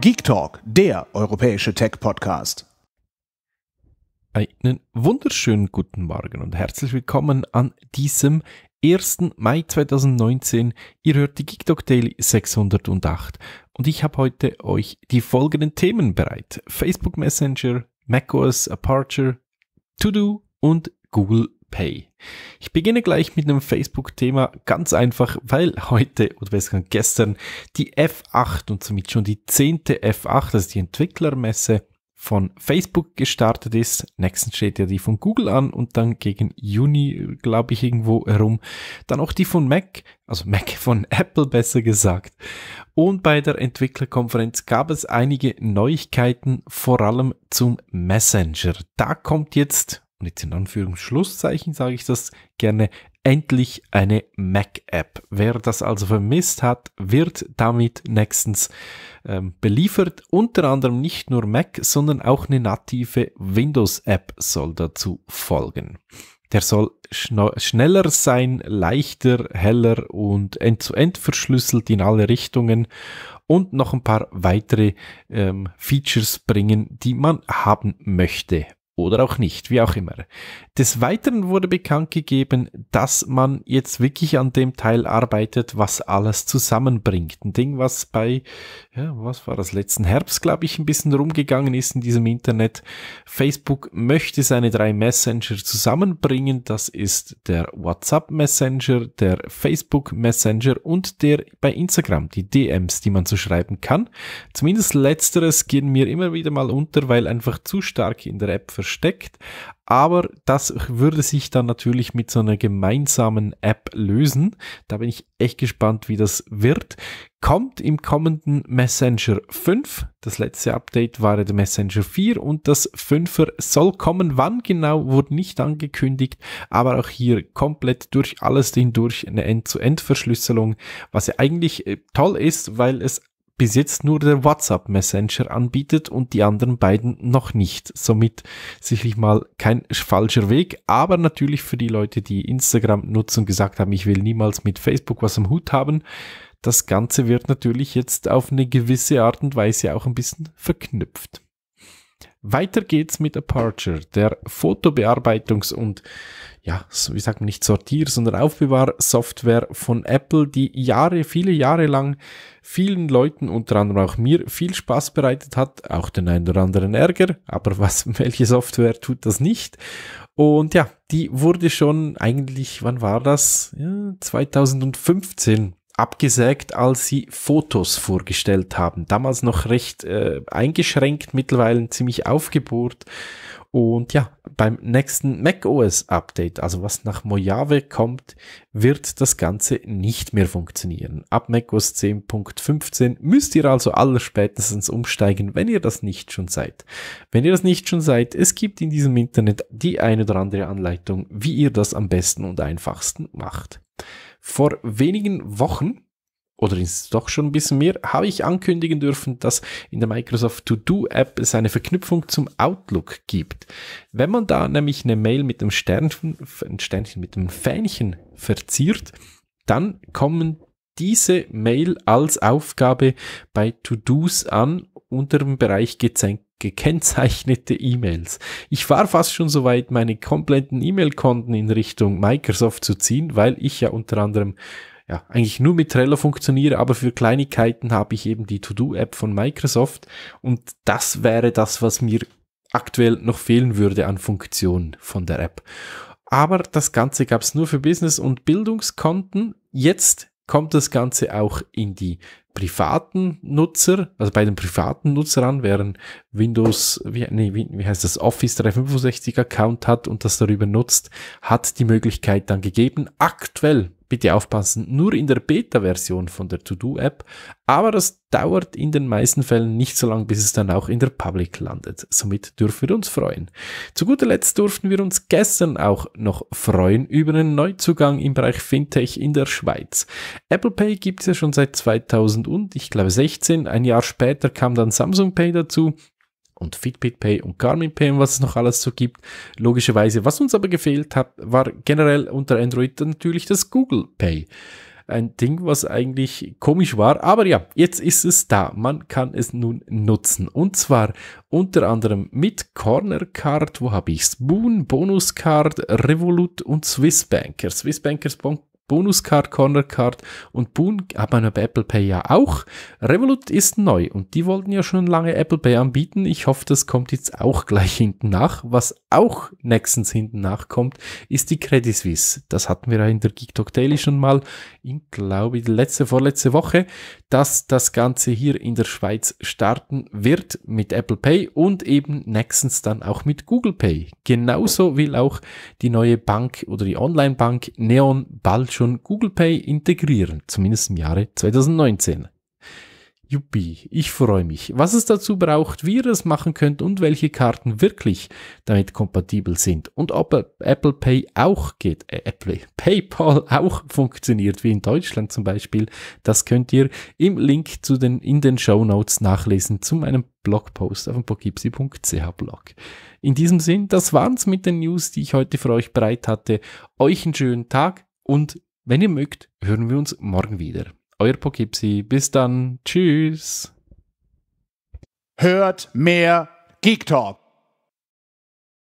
Geek Talk, der europäische Tech-Podcast. Einen wunderschönen guten Morgen und herzlich willkommen an diesem 1. Mai 2019. Ihr hört die Geek Talk Daily 608 und ich habe heute euch die folgenden Themen bereit: Facebook Messenger, macOS Aperture, To Do und Google Pay. Ich beginne gleich mit einem Facebook-Thema, ganz einfach, weil heute oder besser gesagt gestern die F8 und somit schon die zehnte F8, also die Entwicklermesse von Facebook gestartet ist. Nächsten steht ja die von Google an und dann gegen Juni, glaube ich, irgendwo herum. Dann auch die von Mac, also Mac von Apple besser gesagt. Und bei der Entwicklerkonferenz gab es einige Neuigkeiten, vor allem zum Messenger. Da kommt jetzt und jetzt in Anführungsschlusszeichen sage ich das gerne, endlich eine Mac-App. Wer das also vermisst hat, wird damit nächstens ähm, beliefert. Unter anderem nicht nur Mac, sondern auch eine native Windows-App soll dazu folgen. Der soll schneller sein, leichter, heller und end-zu-end -end verschlüsselt in alle Richtungen und noch ein paar weitere ähm, Features bringen, die man haben möchte oder auch nicht, wie auch immer. Des Weiteren wurde bekannt gegeben, dass man jetzt wirklich an dem Teil arbeitet, was alles zusammenbringt. Ein Ding, was bei, ja, was war das letzten Herbst, glaube ich, ein bisschen rumgegangen ist in diesem Internet. Facebook möchte seine drei Messenger zusammenbringen. Das ist der WhatsApp Messenger, der Facebook Messenger und der bei Instagram, die DMs, die man so schreiben kann. Zumindest letzteres gehen mir immer wieder mal unter, weil einfach zu stark in der App versteckt. Aber das würde sich dann natürlich mit so einer gemeinsamen App lösen. Da bin ich echt gespannt, wie das wird. Kommt im kommenden Messenger 5. Das letzte Update war der Messenger 4 und das 5er soll kommen. Wann genau wurde nicht angekündigt, aber auch hier komplett durch alles hindurch eine End-zu-End-Verschlüsselung, was ja eigentlich äh, toll ist, weil es bis jetzt nur der WhatsApp Messenger anbietet und die anderen beiden noch nicht. Somit sicherlich mal kein falscher Weg, aber natürlich für die Leute, die Instagram nutzen und gesagt haben, ich will niemals mit Facebook was am Hut haben. Das Ganze wird natürlich jetzt auf eine gewisse Art und Weise auch ein bisschen verknüpft. Weiter geht's mit Aperture, der Fotobearbeitungs- und, ja, wie sagt man, nicht Sortier-, sondern Aufbewahrsoftware von Apple, die Jahre, viele Jahre lang vielen Leuten, unter anderem auch mir, viel Spaß bereitet hat, auch den einen oder anderen Ärger, aber was, welche Software tut das nicht? Und ja, die wurde schon eigentlich, wann war das? Ja, 2015 abgesägt, als sie Fotos vorgestellt haben. Damals noch recht äh, eingeschränkt, mittlerweile ziemlich aufgebohrt. Und ja, beim nächsten macOS-Update, also was nach Mojave kommt, wird das Ganze nicht mehr funktionieren. Ab macOS 10.15 müsst ihr also allerspätestens umsteigen, wenn ihr das nicht schon seid. Wenn ihr das nicht schon seid, es gibt in diesem Internet die eine oder andere Anleitung, wie ihr das am besten und einfachsten macht. Vor wenigen Wochen oder ist es doch schon ein bisschen mehr, habe ich ankündigen dürfen, dass in der Microsoft To-Do-App es eine Verknüpfung zum Outlook gibt. Wenn man da nämlich eine Mail mit einem Sternchen, ein Sternchen mit einem Fähnchen verziert, dann kommen diese Mail als Aufgabe bei To-Dos an unter dem Bereich gekennzeichnete E-Mails. Ich war fast schon so weit, meine kompletten E-Mail-Konten in Richtung Microsoft zu ziehen, weil ich ja unter anderem ja, eigentlich nur mit Trello funktioniere, aber für Kleinigkeiten habe ich eben die To-Do-App von Microsoft und das wäre das, was mir aktuell noch fehlen würde an Funktionen von der App. Aber das Ganze gab es nur für Business- und Bildungskonten. Jetzt kommt das Ganze auch in die privaten Nutzer, also bei den privaten Nutzern, während Windows, wie, nee, wie heißt das, Office 365 Account hat und das darüber nutzt, hat die Möglichkeit dann gegeben, aktuell bitte aufpassen, nur in der Beta-Version von der To-Do-App, aber das dauert in den meisten Fällen nicht so lange, bis es dann auch in der Public landet. Somit dürfen wir uns freuen. Zu guter Letzt durften wir uns gestern auch noch freuen über einen Neuzugang im Bereich Fintech in der Schweiz. Apple Pay gibt es ja schon seit 2000 und ich glaube 16. Ein Jahr später kam dann Samsung Pay dazu und Fitbit Pay und Garmin Pay und was es noch alles so gibt. Logischerweise, was uns aber gefehlt hat, war generell unter Android natürlich das Google Pay ein Ding, was eigentlich komisch war. Aber ja, jetzt ist es da. Man kann es nun nutzen. Und zwar unter anderem mit Corner Card, wo habe ich Spoon, Bonus Card, Revolut und Swissbanker. Swissbankers Bonuscard, Corner Card und Boon hat man bei Apple Pay ja auch. Revolut ist neu und die wollten ja schon lange Apple Pay anbieten. Ich hoffe, das kommt jetzt auch gleich hinten nach, was auch nächstens hinten nachkommt, ist die Credit Suisse. Das hatten wir ja in der Geek Talk Daily schon mal, in, glaube ich, letzte, vorletzte Woche, dass das Ganze hier in der Schweiz starten wird mit Apple Pay und eben nächstens dann auch mit Google Pay. Genauso will auch die neue Bank oder die Online-Bank Neon bald schon Google Pay integrieren, zumindest im Jahre 2019. Juppie, ich freue mich. Was es dazu braucht, wie ihr es machen könnt und welche Karten wirklich damit kompatibel sind und ob Apple Pay auch geht, äh, Apple PayPal auch funktioniert, wie in Deutschland zum Beispiel, das könnt ihr im Link zu den, in den Show Notes nachlesen zu meinem Blogpost auf dem pogipsi.ch Blog. In diesem Sinn, das waren's mit den News, die ich heute für euch bereit hatte. Euch einen schönen Tag und wenn ihr mögt, hören wir uns morgen wieder euer Pokipsi. Bis dann. Tschüss. Hört mehr Geek Talk.